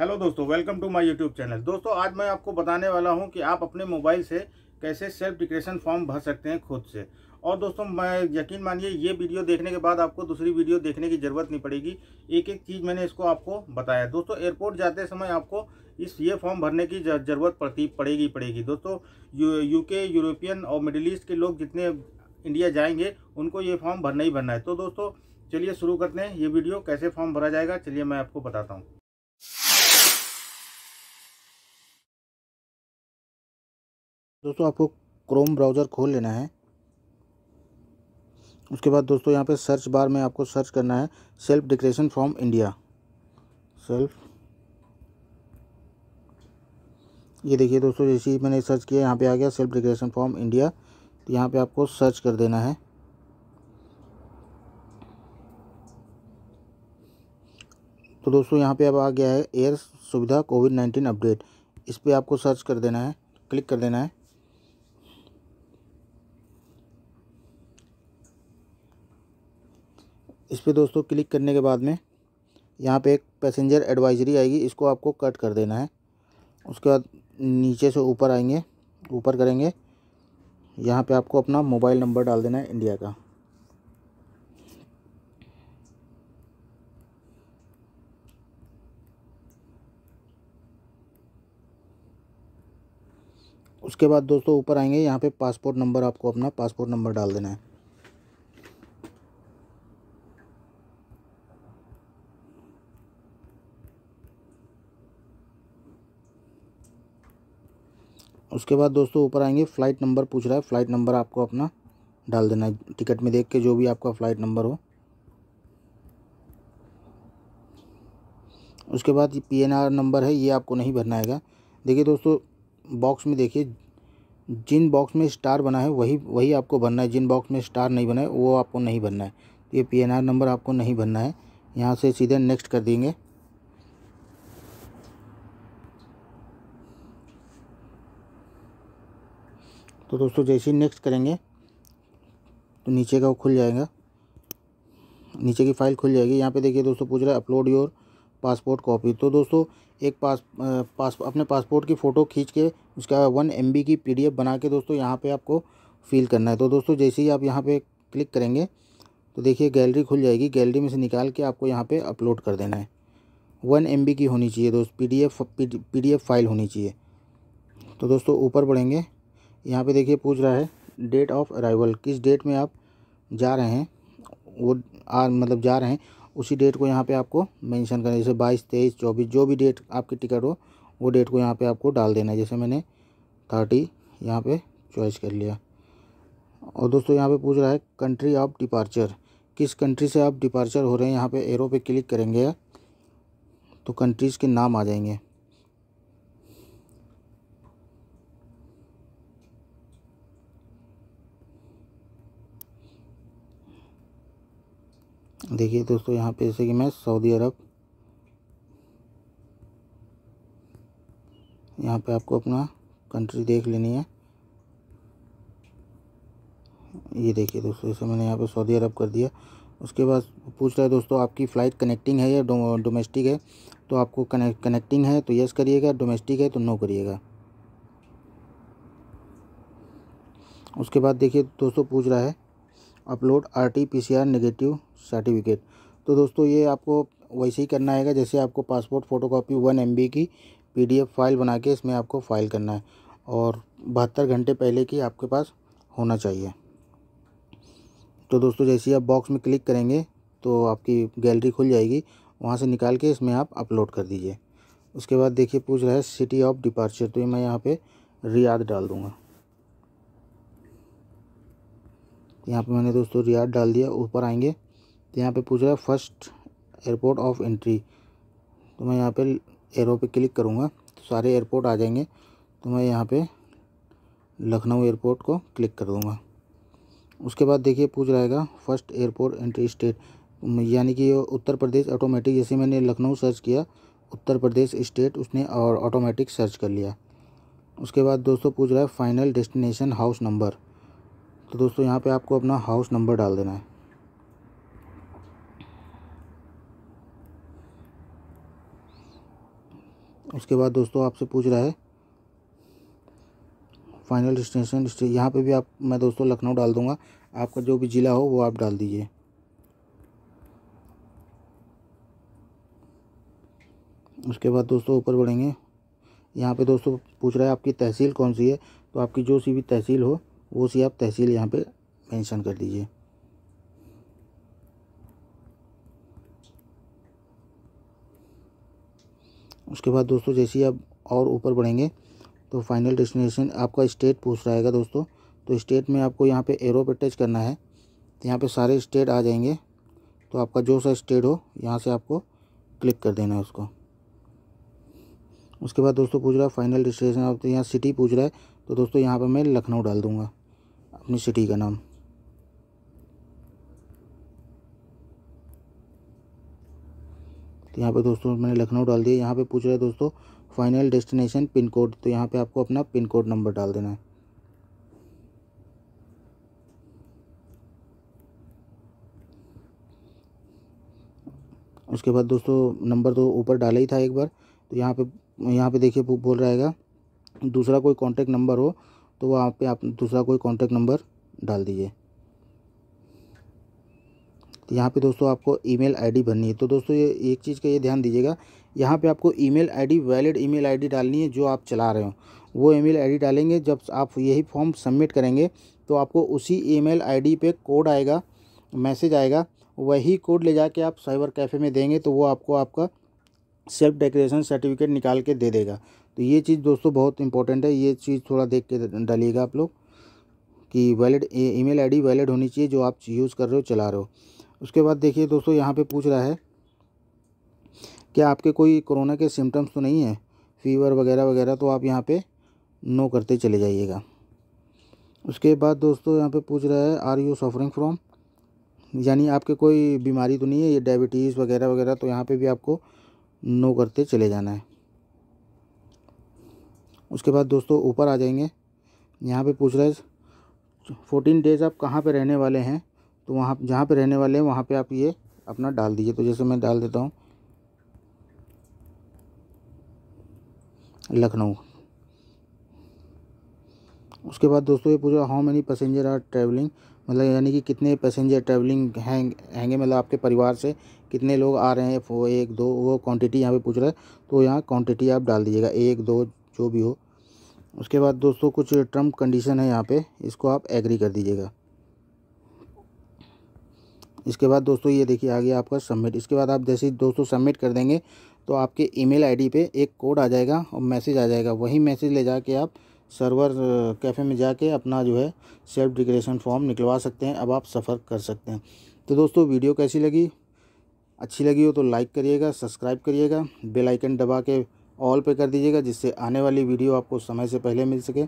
hello दोस्तों welcome to my YouTube channel दोस्तों आज मैं आपको बताने वाला हूं कि आप अपने मोबाइल से कैसे सेल्फ डिक्रेशन फॉर्म भर सकते हैं खुद से और दोस्तों मैं यकीन मानिए ये वीडियो देखने के बाद आपको दूसरी वीडियो देखने की ज़रूरत नहीं पड़ेगी एक एक चीज़ मैंने इसको आपको बताया दोस्तों एयरपोर्ट जाते समय आपको इस ये फॉर्म भरने की ज़रूरत पड़ती पड़ेगी पड़ेगी दोस्तों यू यूके यूरोपियन और मिडिल ईस्ट के लोग जितने इंडिया जाएंगे उनको ये फॉर्म भरना ही भरना है तो दोस्तों चलिए शुरू करते हैं ये वीडियो कैसे फॉर्म भरा जाएगा चलिए मैं आपको बताता हूँ दोस्तों आपको क्रोम ब्राउज़र खोल लेना है उसके बाद दोस्तों यहाँ पे सर्च बार में आपको सर्च करना है self declaration from India self ये देखिए दोस्तों जैसे ही मैंने सर्च किया यहाँ पे आ गया सेल्फ डिक्रेशन फॉर्म इंडिया तो यहाँ पे आपको सर्च कर देना है तो दोस्तों यहाँ पे अब आ गया है एयर सुविधा कोविड नाइन्टीन अपडेट इस पर आपको सर्च कर देना है क्लिक कर देना है इस पर दोस्तों क्लिक करने के बाद में यहाँ पे एक पैसेंजर एडवाइजरी आएगी इसको आपको कट कर देना है उसके बाद नीचे से ऊपर आएंगे ऊपर करेंगे यहाँ पे आपको अपना मोबाइल नंबर डाल देना है इंडिया का उसके बाद दोस्तों ऊपर आएंगे यहाँ पे पासपोर्ट नंबर आपको अपना पासपोर्ट नंबर डाल देना है उसके बाद दोस्तों ऊपर आएंगे फ़्लाइट नंबर पूछ रहा है फ़्लाइट नंबर आपको अपना डाल देना है टिकट में देख के जो भी आपका फ़्लाइट नंबर हो उसके बाद ये पी नंबर है ये आपको नहीं भरना है देखिए दोस्तों बॉक्स में देखिए जिन बॉक्स में स्टार बना है वही वही आपको भरना है जिन बॉक्स में स्टार नहीं बना है वो आपको नहीं भरना है तो ये पी नंबर आपको नहीं भरना है यहाँ से सीधे नेक्स्ट कर देंगे तो दोस्तों जैसे ही नेक्स्ट करेंगे तो नीचे का वो खुल जाएगा नीचे की फ़ाइल खुल जाएगी यहाँ पे देखिए दोस्तों पूछ रहा है अपलोड योर पासपोर्ट कॉपी तो दोस्तों एक पास पास अपने पासपोर्ट की फ़ोटो खींच के उसका वन एम की पी बना के दोस्तों यहाँ पर आपको फिल करना है तो दोस्तों जैसे ही आप यहाँ पर क्लिक करेंगे तो देखिए गैलरी खुल जाएगी गैलरी में से निकाल के आपको यहाँ पर अपलोड कर देना है वन एम की होनी चाहिए दोस्त पी डी एफ फाइल होनी चाहिए तो दोस्तों ऊपर बढ़ेंगे यहाँ पे देखिए पूछ रहा है डेट ऑफ अराइवल किस डेट में आप जा रहे हैं वो आ मतलब जा रहे हैं उसी डेट को यहाँ पे आपको मेंशन करना जैसे बाईस तेईस चौबीस जो भी डेट आपकी टिकट हो वो डेट को यहाँ पे आपको डाल देना है जैसे मैंने थर्टी यहाँ पे चॉइस कर लिया और दोस्तों यहाँ पे पूछ रहा है कंट्री ऑफ डिपार्चर किस कंट्री से आप डिपार्चर हो रहे हैं यहाँ पे एरो पे क्लिक करेंगे तो कंट्रीज़ के नाम आ जाएंगे देखिए दोस्तों यहाँ पे जैसे कि मैं सऊदी अरब यहाँ पे आपको अपना कंट्री देख लेनी है ये देखिए दोस्तों इसे मैंने यहाँ पे सऊदी अरब कर दिया उसके बाद पूछ रहा है दोस्तों आपकी फ़्लाइट कनेक्टिंग है या डोमेस्टिक है तो आपको कनेक्ट कनेक्टिंग है तो यस करिएगा डोमेस्टिक है तो नो करिएगा उसके बाद देखिए दोस्तों पूछ रहा है upload R T P C R negative certificate तो दोस्तों ये आपको वैसे ही करना आएगा जैसे आपको passport photo copy one M की पी फाइल बना के इसमें आपको फाइल करना है और बहत्तर घंटे पहले की आपके पास होना चाहिए तो दोस्तों जैसे ही आप बॉक्स में क्लिक करेंगे तो आपकी गैलरी खुल जाएगी वहाँ से निकाल के इसमें आप अपलोड कर दीजिए उसके बाद देखिए पूछ रहा है सिटी ऑफ डिपार्चर तो मैं यहाँ पे रियाद डाल दूँगा यहाँ पे मैंने दोस्तों रियाद डाल दिया ऊपर आएंगे तो यहाँ पे पूछ रहा है फर्स्ट एयरपोर्ट ऑफ एंट्री तो मैं यहाँ पे एरो पे क्लिक करूँगा तो सारे एयरपोर्ट आ जाएंगे तो मैं यहाँ पे लखनऊ एयरपोर्ट को क्लिक कर दूँगा उसके बाद देखिए पूछ रहेगा फर्स्ट एयरपोर्ट एंट्री स्टेट यानी कि उत्तर प्रदेश ऑटोमेटिक जैसे मैंने लखनऊ सर्च किया उत्तर प्रदेश स्टेट उसने और ऑटोमेटिक सर्च कर लिया उसके बाद दोस्तों पूछ रहा है फाइनल डेस्टिनेशन हाउस नंबर तो दोस्तों यहाँ पे आपको अपना हाउस नंबर डाल देना है उसके बाद दोस्तों आपसे पूछ रहा है फाइनल डेस्टिनेशन यहाँ पे भी आप मैं दोस्तों लखनऊ डाल दूँगा आपका जो भी ज़िला हो वो आप डाल दीजिए उसके बाद दोस्तों ऊपर बढ़ेंगे यहाँ पे दोस्तों पूछ रहा है आपकी तहसील कौन सी है तो आपकी जो सी भी तहसील हो वो सी आप तहसील यहाँ पे मेंशन कर दीजिए उसके बाद दोस्तों जैसे ही आप और ऊपर बढ़ेंगे तो फाइनल डेस्टिनेशन आपका स्टेट पूछ रहेगा दोस्तों तो स्टेट में आपको यहाँ पे एरो पर टच करना है तो यहाँ पे सारे स्टेट आ जाएंगे तो आपका जो सा स्टेट हो यहाँ से आपको क्लिक कर देना है उसको उसके बाद दोस्तों पूछ रहा है फाइनल डेस्टिनेशन आप तो यहाँ सिटी पूछ रहा है तो दोस्तों यहाँ पर मैं लखनऊ डाल दूँगा अपनी सिटी का नाम तो यहाँ पे दोस्तों मैंने लखनऊ डाल दिया यहाँ पे पूछ रहा है दोस्तों फाइनल डेस्टिनेशन पिन कोड तो यहाँ पे आपको अपना पिन कोड नंबर डाल देना है उसके बाद दोस्तों नंबर तो ऊपर डाला ही था एक बार तो यहाँ पे यहाँ पे देखिए बोल रहेगा दूसरा कोई कॉन्टेक्ट नंबर हो तो वहाँ पे आप दूसरा कोई कॉन्टेक्ट नंबर डाल दीजिए तो यहाँ पे दोस्तों आपको ईमेल आईडी भरनी है तो दोस्तों ये एक चीज़ का ये ध्यान दीजिएगा यहाँ पे आपको email ID valid email ID डालनी है जो आप चला रहे हो वो ईमेल आईडी डालेंगे जब आप यही फॉर्म सबमिट करेंगे तो आपको उसी ईमेल आईडी पे कोड आएगा मैसेज आएगा वही कोड ले जाके आप साइबर कैफ़े में देंगे तो वो आपको आपका सेल्फ डेकोरेशन सर्टिफिकेट निकाल के दे देगा तो ये चीज़ दोस्तों बहुत इंपॉर्टेंट है ये चीज़ थोड़ा देख के डालिएगा आप लोग कि वैलिड ईमेल आईडी वैलिड होनी चाहिए जो आप यूज़ कर रहे हो चला रहे हो उसके बाद देखिए दोस्तों यहाँ पे पूछ रहा है कि आपके कोई कोरोना के सिम्टम्स तो नहीं है फीवर वगैरह वगैरह तो आप यहाँ पे नो करते चले जाइएगा उसके बाद दोस्तों यहाँ पे पूछ रहा है आर यू सफरिंग फ्रॉम यानी आपके कोई बीमारी तो नहीं है ये डायबिटीज़ वगैरह वगैरह तो यहाँ पर भी आपको नो करते चले जाना है उसके बाद दोस्तों ऊपर आ जाएंगे यहाँ पर पूछ रहा है फोर्टीन डेज़ आप कहाँ पे रहने वाले हैं तो वहाँ जहाँ पे रहने वाले हैं वहाँ पे आप ये अपना डाल दीजिए तो जैसे मैं डाल देता हूँ लखनऊ उसके बाद दोस्तों ये पूछा how many passenger are travelling मतलब यानी कि कितने पैसेंजर ट्रैवलिंग हैं हैंगे मतलब आपके परिवार से कितने लोग आ रहे हैं वो एक दो वो क्वांटिटी यहाँ पे पूछ रहा है तो यहाँ क्वांटिटी आप डाल दीजिएगा एक दो जो भी हो उसके बाद दोस्तों कुछ टर्म कंडीशन है यहाँ पे इसको आप एग्री कर दीजिएगा इसके बाद दोस्तों ये देखिए आ गया आपका सबमिट इसके बाद आप जैसे दोस्तों सबमिट कर देंगे तो आपके ईमेल आईडी पे एक कोड आ जाएगा और मैसेज आ जाएगा वही मैसेज ले जाके आप सर्वर कैफ़े में जाके अपना जो है सेल्फ डिक्रेशन फॉर्म निकलवा सकते हैं अब आप सफ़र कर सकते हैं तो दोस्तों वीडियो कैसी लगी अच्छी लगी हो तो लाइक करिएगा सब्सक्राइब करिएगा बेलाइकन दबा के ऑल पे कर दीजिएगा जिससे आने वाली वीडियो आपको समय से पहले मिल सके